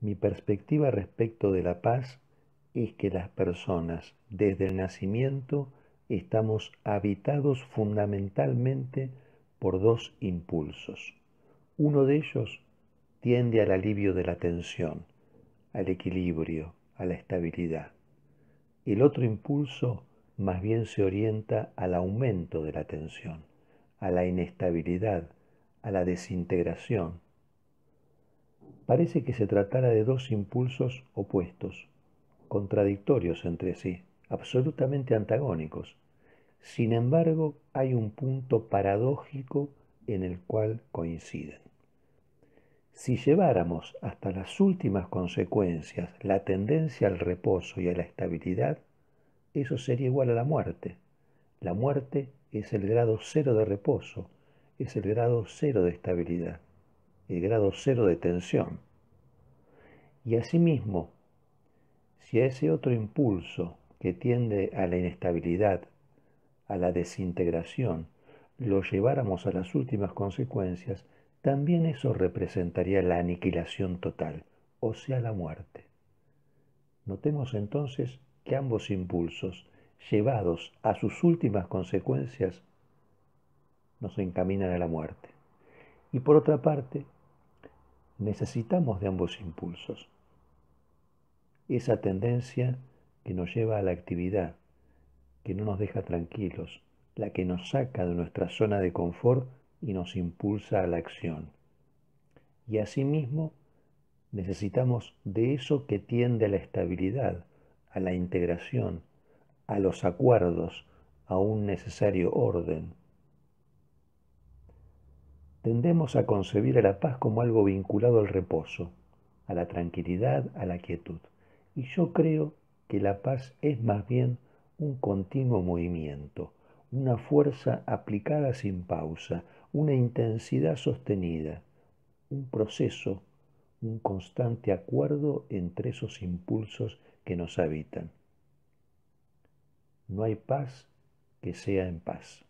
Mi perspectiva respecto de la paz es que las personas desde el nacimiento estamos habitados fundamentalmente por dos impulsos. Uno de ellos tiende al alivio de la tensión, al equilibrio, a la estabilidad. El otro impulso más bien se orienta al aumento de la tensión, a la inestabilidad, a la desintegración, parece que se tratara de dos impulsos opuestos, contradictorios entre sí, absolutamente antagónicos. Sin embargo, hay un punto paradójico en el cual coinciden. Si lleváramos hasta las últimas consecuencias la tendencia al reposo y a la estabilidad, eso sería igual a la muerte. La muerte es el grado cero de reposo, es el grado cero de estabilidad el grado cero de tensión. Y asimismo, si a ese otro impulso que tiende a la inestabilidad, a la desintegración, lo lleváramos a las últimas consecuencias, también eso representaría la aniquilación total, o sea, la muerte. Notemos entonces que ambos impulsos, llevados a sus últimas consecuencias, nos encaminan a la muerte. Y por otra parte, necesitamos de ambos impulsos. Esa tendencia que nos lleva a la actividad, que no nos deja tranquilos, la que nos saca de nuestra zona de confort y nos impulsa a la acción. Y asimismo, necesitamos de eso que tiende a la estabilidad, a la integración, a los acuerdos, a un necesario orden tendemos a concebir a la paz como algo vinculado al reposo, a la tranquilidad, a la quietud. Y yo creo que la paz es más bien un continuo movimiento, una fuerza aplicada sin pausa, una intensidad sostenida, un proceso, un constante acuerdo entre esos impulsos que nos habitan. No hay paz que sea en paz.